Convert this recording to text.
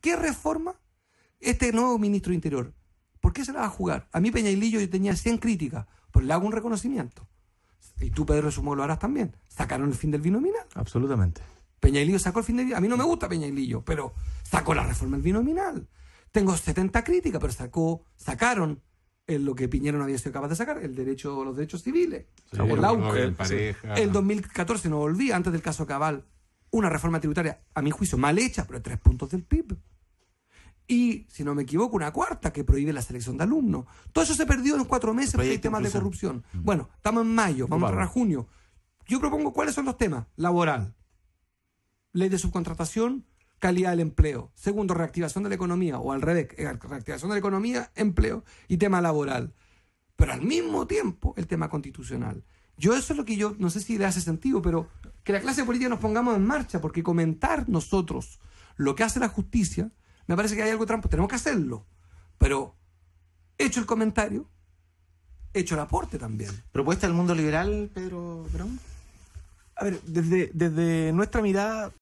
¿Qué reforma este nuevo ministro de Interior? ¿Por qué se la va a jugar? A mí Peña y Lillo yo tenía 100 críticas, pues le hago un reconocimiento. Y tú, Pedro Sumo, lo harás también. Sacaron el fin del binominal. Absolutamente. Peña Lillo sacó el fin del A mí no me gusta Peña y Lillo, pero sacó la reforma del binominal. Tengo 70 críticas, pero sacó, sacaron lo que Piñera no había sido capaz de sacar, el derecho, los derechos civiles. el, 2014 no volví, antes del caso Cabal, una reforma tributaria, a mi juicio, mal hecha, pero tres puntos del PIB y, si no me equivoco, una cuarta que prohíbe la selección de alumnos. Todo eso se perdió en los cuatro meses porque hay temas de corrupción. Mm. Bueno, estamos en mayo, vamos a entrar a junio. Yo propongo cuáles son los temas. Laboral, ley de subcontratación, calidad del empleo. Segundo, reactivación de la economía, o al revés, eh, reactivación de la economía, empleo y tema laboral. Pero al mismo tiempo, el tema constitucional. Yo eso es lo que yo, no sé si le hace sentido, pero que la clase política nos pongamos en marcha, porque comentar nosotros lo que hace la justicia me parece que hay algo trampo tenemos que hacerlo. Pero hecho el comentario, hecho el aporte también. ¿Propuesta del mundo liberal, Pedro Brown? A ver, desde, desde nuestra mirada